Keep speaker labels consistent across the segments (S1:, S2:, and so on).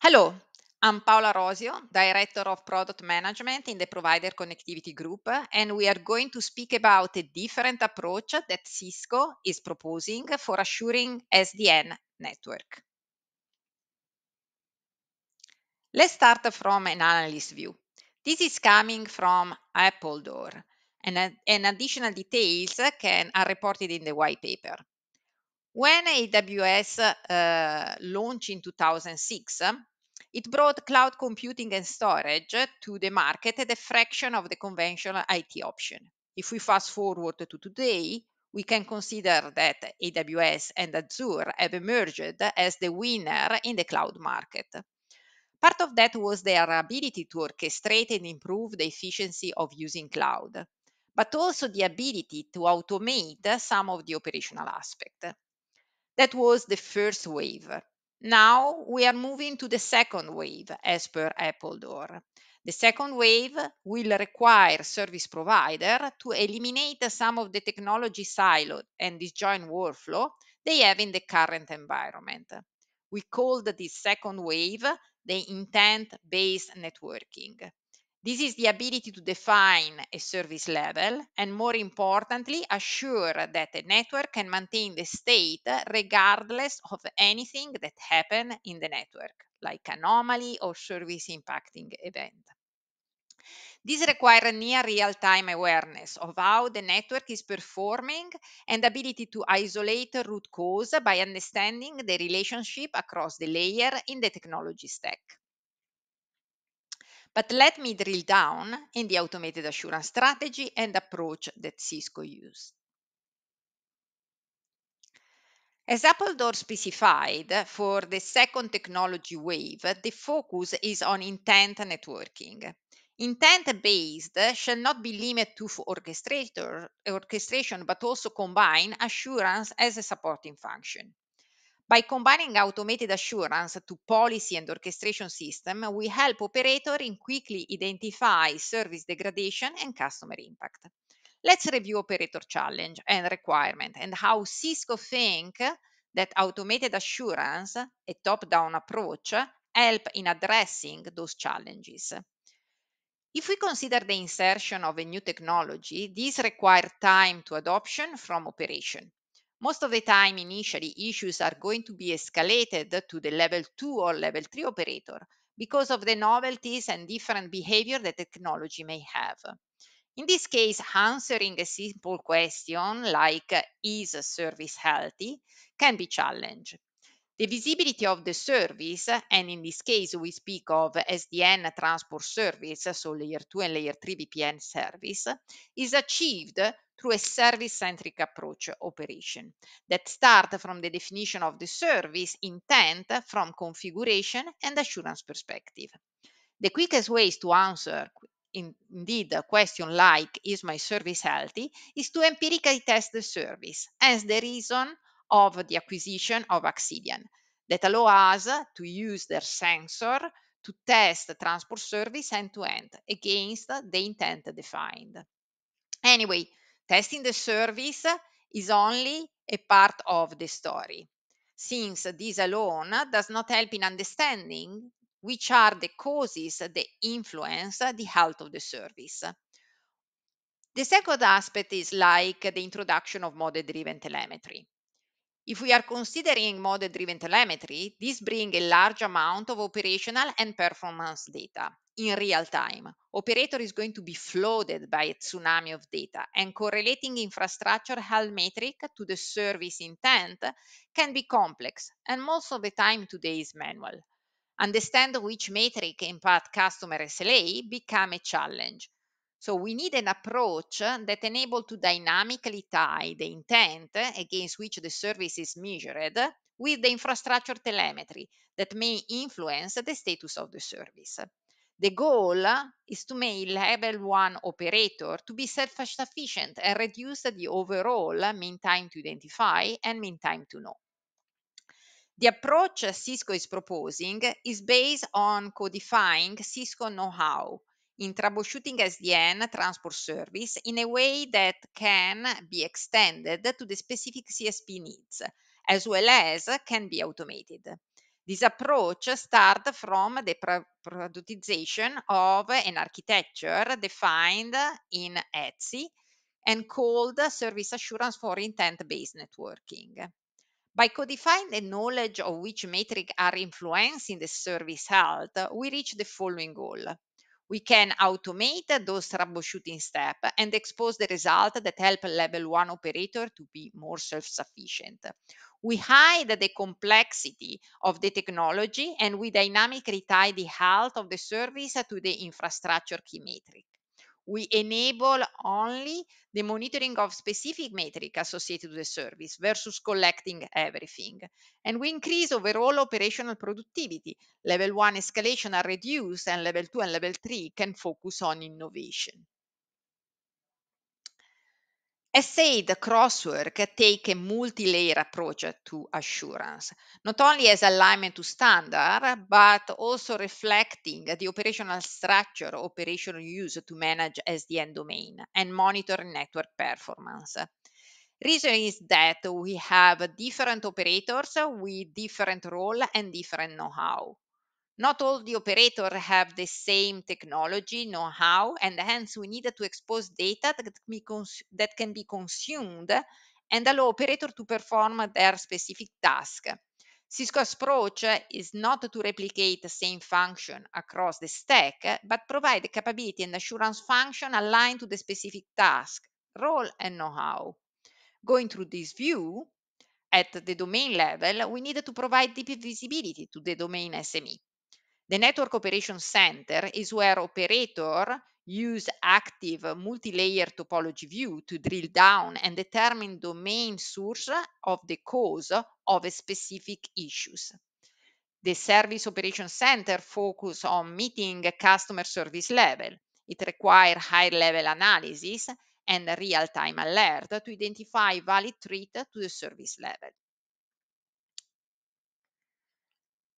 S1: Hello, I'm Paola Rosio, Director of Product Management in the Provider Connectivity Group, and we are going to speak about a different approach that Cisco is proposing for assuring SDN network. Let's start from an analyst view. This is coming from Apple Door, and, and additional details can are reported in the white paper. When AWS uh, launched in 2006, it brought cloud computing and storage to the market at a fraction of the conventional IT option. If we fast forward to today, we can consider that AWS and Azure have emerged as the winner in the cloud market. Part of that was their ability to orchestrate and improve the efficiency of using cloud, but also the ability to automate some of the operational aspects. That was the first wave. Now we are moving to the second wave as per Appledore. The second wave will require service provider to eliminate some of the technology silo and disjoint workflow they have in the current environment. We called this second wave the intent-based networking. This is the ability to define a service level and more importantly, assure that a network can maintain the state regardless of anything that happen in the network, like anomaly or service impacting event. This requires near real-time awareness of how the network is performing and ability to isolate root cause by understanding the relationship across the layer in the technology stack. But let me drill down in the automated assurance strategy and approach that Cisco used. As Appledore specified, for the second technology wave, the focus is on intent networking. Intent-based shall not be limited to orchestration, but also combine assurance as a supporting function. By combining automated assurance to policy and orchestration system, we help operator in quickly identify service degradation and customer impact. Let's review operator challenge and requirement and how Cisco think that automated assurance, a top-down approach, help in addressing those challenges. If we consider the insertion of a new technology, this requires time to adoption from operation. Most of the time, initially, issues are going to be escalated to the level 2 or level 3 operator because of the novelties and different behavior that technology may have. In this case, answering a simple question like, is service healthy, can be challenged the visibility of the service, and in this case we speak of SDN transport service, so layer 2 and layer 3 VPN service, is achieved through a service-centric approach operation that start from the definition of the service intent from configuration and assurance perspective. The quickest ways to answer indeed a question like is my service healthy is to empirically test the service as the reason of the acquisition of Axidian that allow us to use their sensor to test the transport service end-to-end -end against the intent defined. Anyway, testing the service is only a part of the story, since this alone does not help in understanding which are the causes that influence the health of the service. The second aspect is like the introduction of model driven telemetry. If we are considering model-driven telemetry, this brings a large amount of operational and performance data in real time. Operator is going to be flooded by a tsunami of data, and correlating infrastructure health metric to the service intent can be complex, and most of the time today is manual. Understand which metric impact customer SLA become a challenge, so we need an approach that enable to dynamically tie the intent against which the service is measured with the infrastructure telemetry that may influence the status of the service. The goal is to make level one operator to be self-sufficient and reduce the overall mean time to identify and mean time to know. The approach Cisco is proposing is based on codifying Cisco know-how in troubleshooting SDN transport service in a way that can be extended to the specific CSP needs, as well as can be automated. This approach starts from the productization of an architecture defined in Etsy and called Service Assurance for Intent-Based Networking. By codifying the knowledge of which metrics are influencing the service health, we reach the following goal we can automate those troubleshooting steps and expose the result that help level one operator to be more self-sufficient. We hide the complexity of the technology and we dynamically tie the health of the service to the infrastructure key metric we enable only the monitoring of specific metric associated to the service versus collecting everything. And we increase overall operational productivity. Level one escalation are reduced and level two and level three can focus on innovation. SA, the crosswork, take a multi-layer approach to assurance, not only as alignment to standard, but also reflecting the operational structure operational use to manage SDN domain and monitor network performance. Reason is that we have different operators with different role and different know-how. Not all the operator have the same technology, know-how, and hence we needed to expose data that can be consumed and allow operator to perform their specific task. Cisco's approach is not to replicate the same function across the stack, but provide the capability and assurance function aligned to the specific task, role, and know-how. Going through this view, at the domain level, we needed to provide deep visibility to the domain SME. The Network Operation Center is where operator use active multi-layer topology view to drill down and determine domain source of the cause of a specific issues. The Service Operation Center focus on meeting customer service level. It require high-level analysis and real-time alert to identify valid threat to the service level.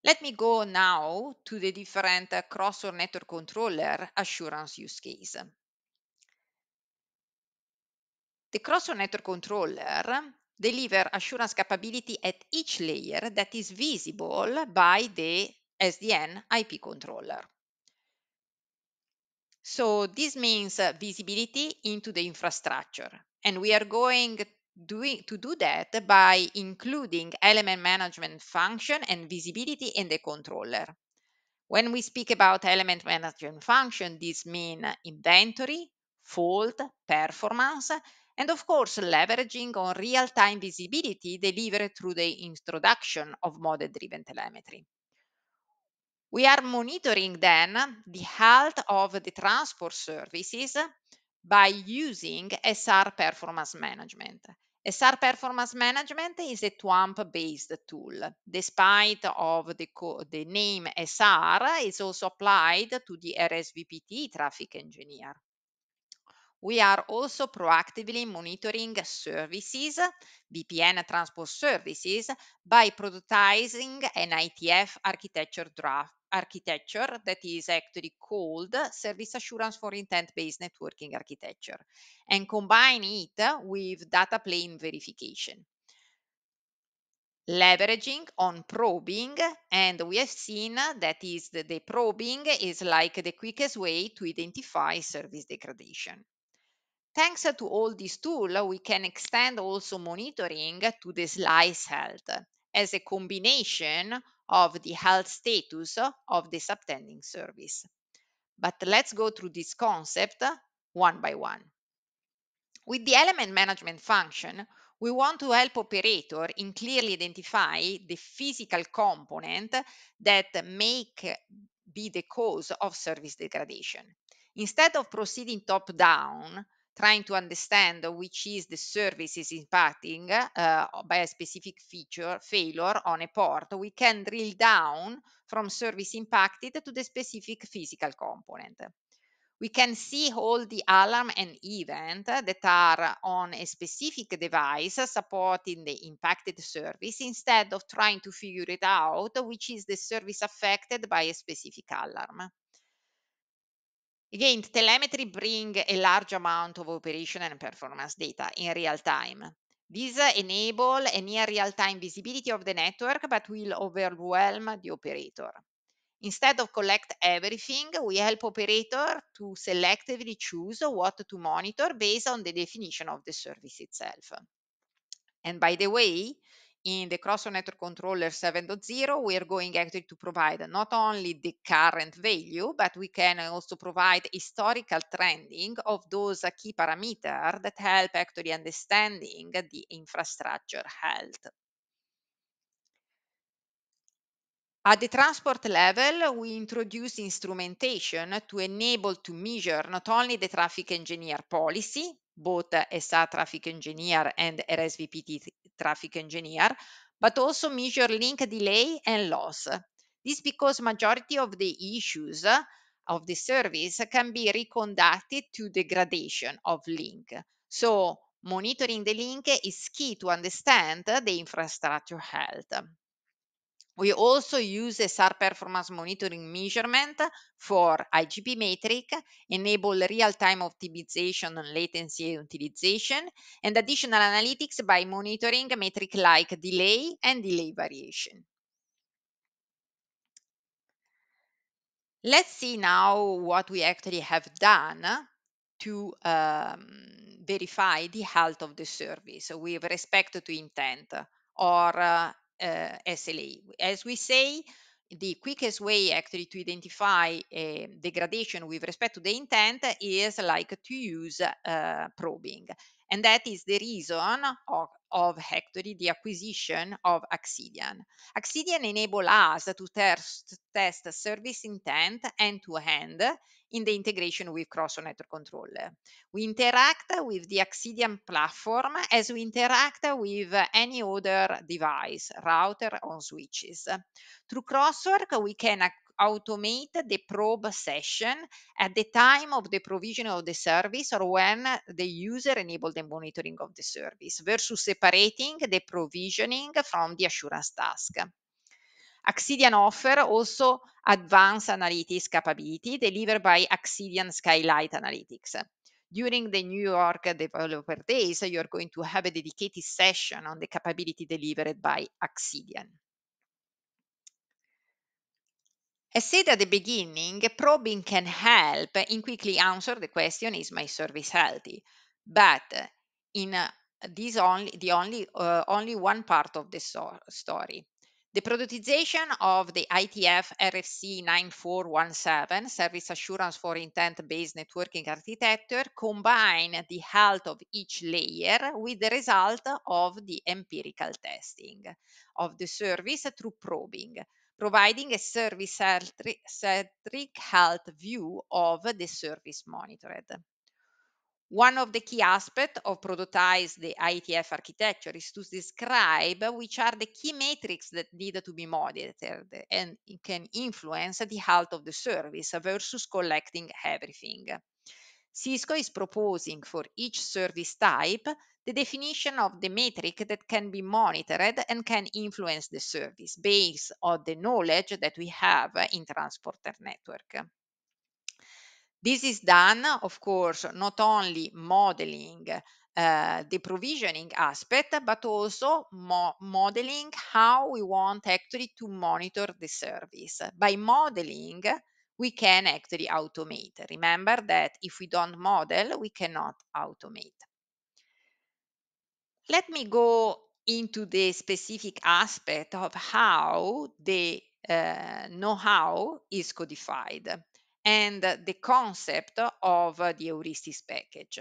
S1: Let me go now to the different uh, or network controller assurance use case. The cross- or network controller deliver assurance capability at each layer that is visible by the SDN IP controller. So this means uh, visibility into the infrastructure. And we are going doing to do that by including element management function and visibility in the controller. When we speak about element management function, this means inventory, fault, performance, and of course leveraging on real-time visibility delivered through the introduction of model-driven telemetry. We are monitoring then the health of the transport services by using SR performance management. SR performance management is a TWAMP-based tool. Despite of the, the name SR, it's also applied to the RSVPT traffic engineer. We are also proactively monitoring services, VPN transport services, by productizing an ITF architecture draft architecture that is actually called Service Assurance for Intent-Based Networking Architecture and combine it with data plane verification. Leveraging on probing, and we have seen that is the, the probing is like the quickest way to identify service degradation. Thanks to all these tools, we can extend also monitoring to the slice health as a combination of the health status of the subtending service. But let's go through this concept one by one. With the element management function, we want to help operator in clearly identify the physical component that make be the cause of service degradation. Instead of proceeding top down, trying to understand which is the service is impacting uh, by a specific feature failure on a port, we can drill down from service impacted to the specific physical component. We can see all the alarm and event that are on a specific device supporting the impacted service instead of trying to figure it out which is the service affected by a specific alarm. Again, telemetry bring a large amount of operation and performance data in real time. These enable a near real-time visibility of the network, but will overwhelm the operator. Instead of collect everything, we help operator to selectively choose what to monitor based on the definition of the service itself. And by the way, in the Crosso Network Controller 7.0, we are going actually to provide not only the current value, but we can also provide historical trending of those key parameters that help actually understanding the infrastructure health. At the transport level, we introduce instrumentation to enable to measure not only the traffic engineer policy, both SA traffic engineer and RSVPT traffic engineer, but also measure link delay and loss. This because majority of the issues of the service can be reconducted to degradation of link. So monitoring the link is key to understand the infrastructure health. We also use SR performance monitoring measurement for IGP metric, enable real-time optimization on latency and utilization, and additional analytics by monitoring metric like delay and delay variation. Let's see now what we actually have done to um, verify the health of the service with respect to intent or uh, uh, SLA. As we say, the quickest way actually to identify a ehm, degradation with respect to the intent is like to use uh, probing. And that is the reason of, of actually the acquisition of Axidian. Axidian enable us to test, test service intent end-to-end end to end in the integration with Crosso Network Controller. We interact with the Axidian platform as we interact with any other device, router or switches. Through Crosswork, we can automate the probe session at the time of the provision of the service or when the user enabled the monitoring of the service versus separating the provisioning from the assurance task. Axidian offer also advanced analytics capability delivered by Axidian Skylight Analytics. During the New York Developer Days, you are going to have a dedicated session on the capability delivered by Axidian. As said at the beginning, probing can help in quickly answer the question, is my service healthy? But in this only, the only, uh, only one part of the so story. The productization of the ITF RFC 9417 Service Assurance for Intent-Based Networking Architecture combine the health of each layer with the result of the empirical testing of the service through probing, providing a service-centric health view of the service monitored. One of the key aspects of productize the IETF architecture is to describe which are the key metrics that need to be monitored and can influence the health of the service versus collecting everything. Cisco is proposing for each service type the definition of the metric that can be monitored and can influence the service based on the knowledge that we have in transporter network. This is done, of course, not only modeling uh, the provisioning aspect, but also mo modeling how we want actually to monitor the service. By modeling, we can actually automate. Remember that if we don't model, we cannot automate. Let me go into the specific aspect of how the uh, know-how is codified and the concept of the heuristics package.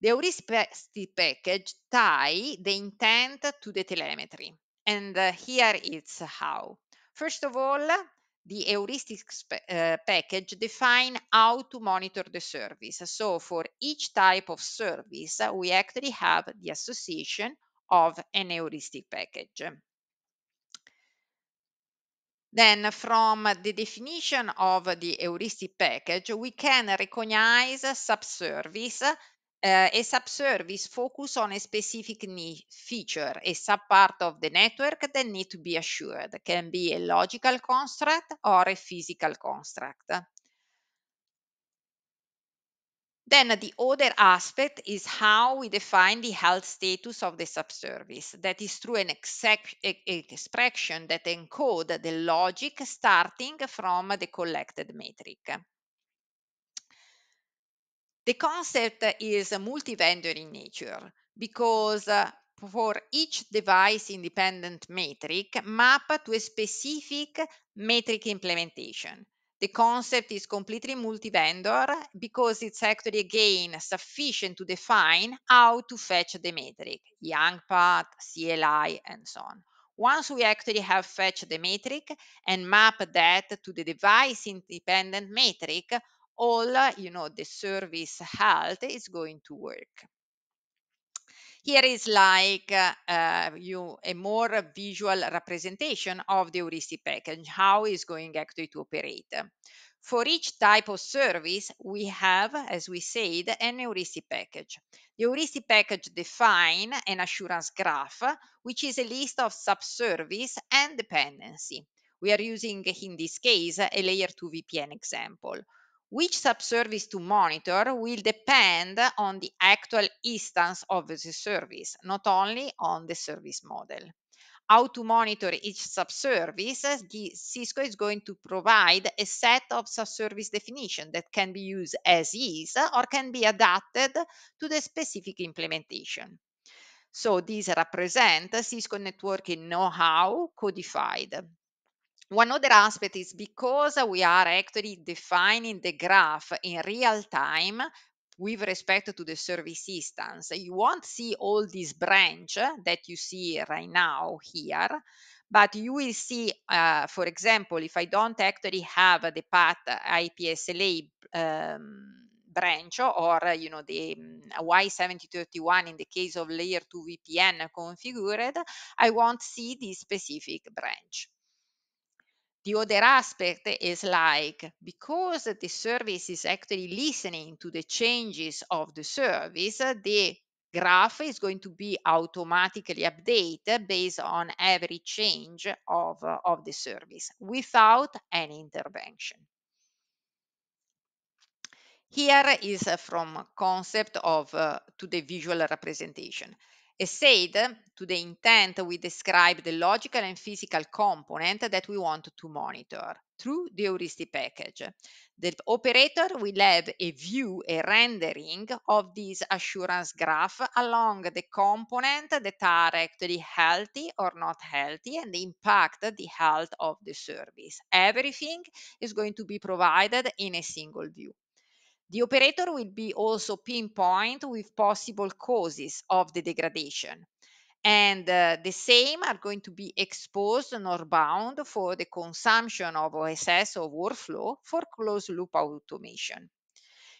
S1: The heuristic package tie the intent to the telemetry. And here it's how. First of all, the heuristics uh, package define how to monitor the service. So for each type of service, we actually have the association of an heuristic package. Then from the definition of the heuristic package, we can recognize subservice, uh, a subservice focus on a specific feature, a subpart of the network that need to be assured, can be a logical construct or a physical construct. Then the other aspect is how we define the health status of the subservice. That is through an expression that encode the logic starting from the collected metric. The concept is multi-vendor in nature because uh, for each device independent metric map to a specific metric implementation. The concept is completely multi-vendor because it's actually again sufficient to define how to fetch the metric, Young path, CLI, and so on. Once we actually have fetched the metric and map that to the device independent metric, all you know the service health is going to work. Here is like uh, you a more visual representation of the heuristic package, how is going actually to operate. For each type of service, we have, as we said, an heuristic package. The heuristic package define an assurance graph, which is a list of subservice and dependency. We are using, in this case, a layer 2 VPN example. Which subservice to monitor will depend on the actual instance of the service, not only on the service model. How to monitor each subservice, Cisco is going to provide a set of subservice definition that can be used as is or can be adapted to the specific implementation. So these represent Cisco networking know-how codified. One other aspect is because we are actually defining the graph in real time with respect to the service instance. You won't see all these branch that you see right now here, but you will see, uh, for example, if I don't actually have the path IPSLA um, branch or, you know, the um, Y7031 in the case of layer 2 VPN configured, I won't see this specific branch the other aspect is like because the service is actually listening to the changes of the service, the graph is going to be automatically updated based on every change of, uh, of the service without any intervention. Here is uh, from concept of uh, to the visual representation. As said, to the intent, we describe the logical and physical component that we want to monitor through the heuristic package. The operator will have a view, a rendering of this assurance graph along the component that are actually healthy or not healthy and impact the health of the service. Everything is going to be provided in a single view. The operator will be also pinpoint with possible causes of the degradation. And uh, the same are going to be exposed nor bound for the consumption of OSS or workflow for closed loop automation.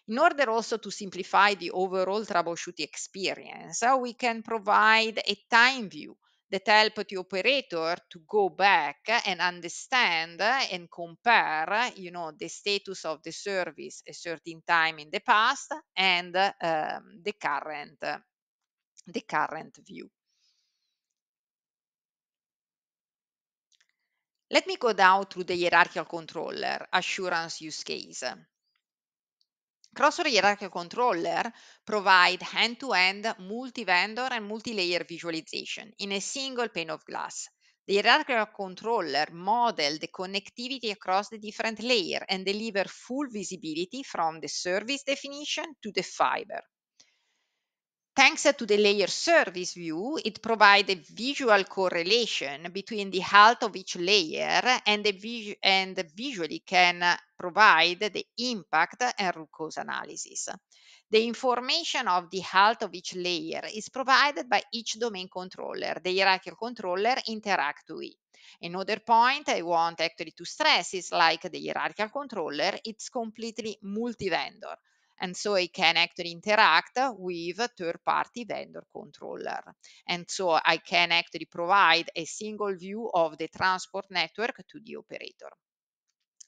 S1: In order also to simplify the overall troubleshooting experience, uh, we can provide a time view that help the operator to go back and understand and compare, you know, the status of the service a certain time in the past and um, the current, the current view. Let me go down through the hierarchical controller assurance use case. Crossor Hierarchical Controller provide end-to-end multi-vendor and multi-layer visualization in a single pane of glass. The hierarchical controller model the connectivity across the different layer and deliver full visibility from the service definition to the fiber. Thanks to the layer service view, it provides a visual correlation between the health of each layer and, the and visually can provide the impact and root cause analysis. The information of the health of each layer is provided by each domain controller, the hierarchical controller interact with. Another point I want actually to stress is like the hierarchical controller, it's completely multi-vendor. And so I can actually interact with third-party vendor controller. And so I can actually provide a single view of the transport network to the operator.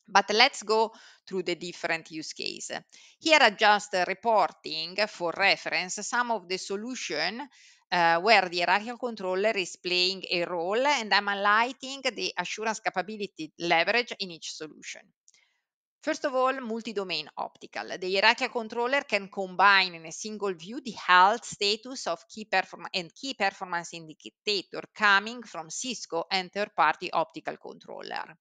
S1: But let's go through the different use case. Here I just reporting for reference some of the solution uh, where the hierarchical controller is playing a role and I'm highlighting the assurance capability leverage in each solution. First of all, multi-domain optical. The hierarchical controller can combine in a single view the health status of key perform and key performance indicator coming from Cisco and third-party optical controller.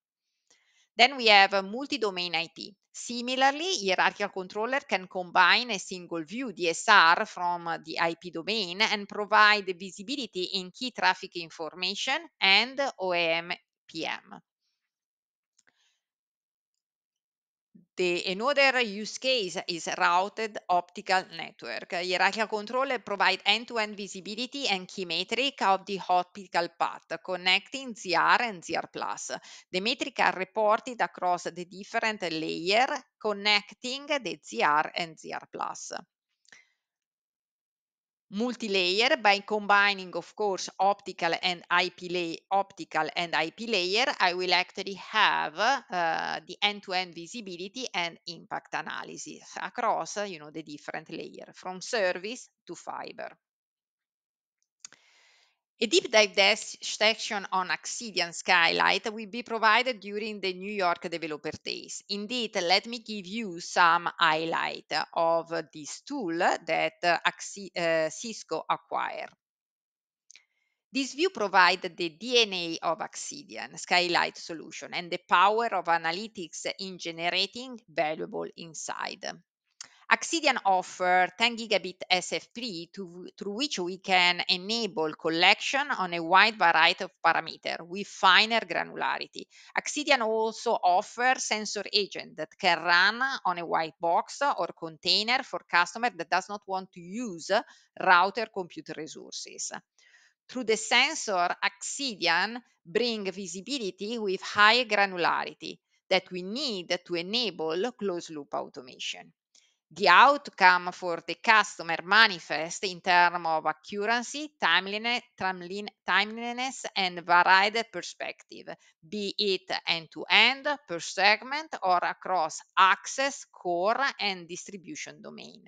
S1: Then we have a multi-domain IT. Similarly, hierarchical controller can combine a single view DSR from the IP domain and provide visibility in key traffic information and OEM PM. The another use case is routed optical network. Hierarchical controller provide end-to-end -end visibility and key metric of the optical path, connecting ZR and ZR+. The metric are reported across the different layer, connecting the ZR and ZR+ multilayer by combining, of course, optical and IP layer, optical and IP layer, I will actually have uh, the end-to-end -end visibility and impact analysis across, you know, the different layer from service to fiber. A deep dive des- section on Axidian Skylight will be provided during the New York Developer Days. Indeed, let me give you some highlight of this tool that uh, Axi- uh, Cisco acquired. This view provides the DNA of Axidian Skylight solution and the power of analytics in generating valuable insight. Axidian offer 10 gigabit SFP to, through which we can enable collection on a wide variety of parameters with finer granularity. Axidian also offers sensor agent that can run on a white box or container for customer that does not want to use router computer resources. Through the sensor, Axidian bring visibility with high granularity that we need to enable closed loop automation the outcome for the customer manifest in terms of accuracy, timeliness, timeliness, and varied perspective, be it end-to-end, -end, per segment, or across access, core, and distribution domain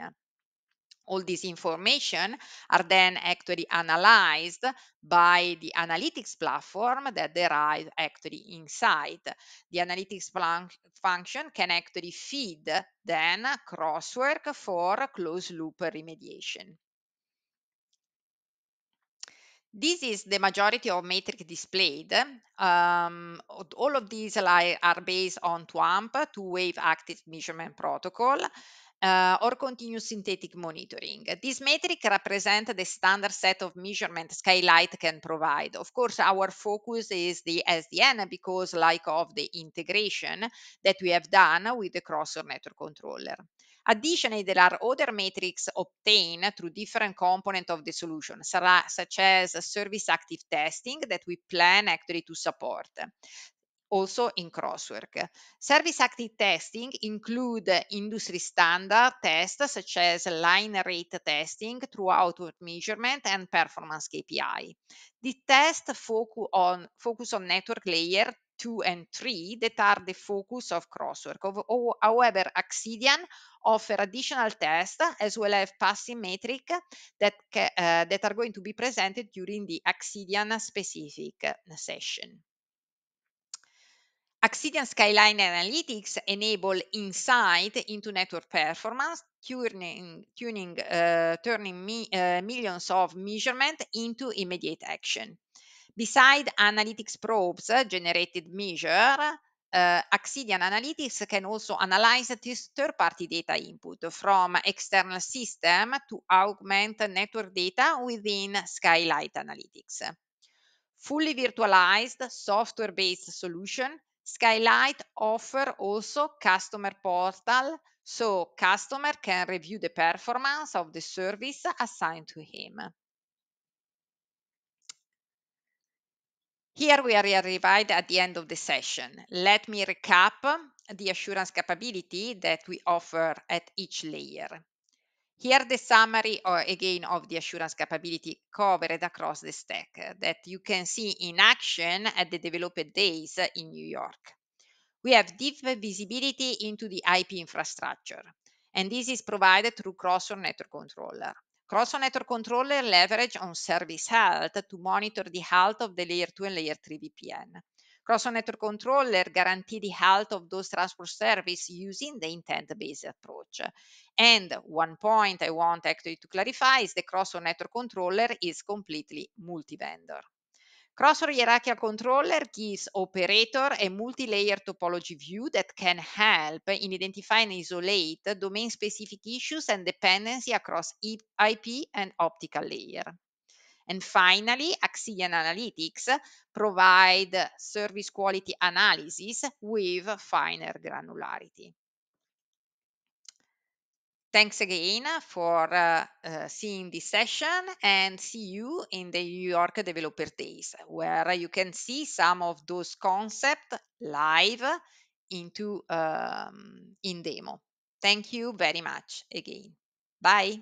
S1: all this information are then actually analyzed by the analytics platform that ride actually inside. The analytics function can actually feed then crosswork for closed loop remediation. This is the majority of metric displayed. Um, all of these are based on TWAMP, two-wave active measurement protocol uh, or continuous synthetic monitoring. This metric represents the standard set of measurement Skylight can provide. Of course, our focus is the SDN because like of the integration that we have done with the Crosser network controller. Additionally, there are other metrics obtained through different components of the solution, such as service active testing that we plan actually to support also in crosswork. Service active testing include industry standard tests such as line rate testing through output measurement and performance KPI. The tests focus on, focus on network layer 2 and 3 that are the focus of crosswork. However, Axidian offer additional tests as well as passing metric that, uh, that are going to be presented during the Axidian specific session. Acxidian Skyline Analytics enable insight into network performance, tuning uh, turning me, uh, millions of measurement into immediate action. Beside analytics probes uh, generated measure, uh, Axidian Analytics can also analyze this third-party data input from external system to augment network data within Skylight Analytics. Fully virtualized software-based solution Skylight offer also customer portal, so customer can review the performance of the service assigned to him. Here we are arrived at the end of the session. Let me recap the assurance capability that we offer at each layer. Here the summary uh, again of the assurance capability covered across the stack that you can see in action at the developed days in New York. We have deep visibility into the IP infrastructure, and this is provided through Crosson Network Controller. Crosson Network Controller leverage on service health to monitor the health of the layer 2 and layer 3 VPN. Crosson Network Controller guarantee the health of those transport service using the intent-based approach. And one point I want actually to clarify is the Crossor network controller is completely multi-vendor. Crossor hierarchical controller gives operator a multi-layer topology view that can help in identifying and isolate domain-specific issues and dependency across IP and optical layer. And finally, Axion Analytics provide service quality analysis with finer granularity. Thanks again for uh, uh, seeing this session and see you in the New York Developer Days, where you can see some of those concepts live into um, in demo. Thank you very much again. Bye.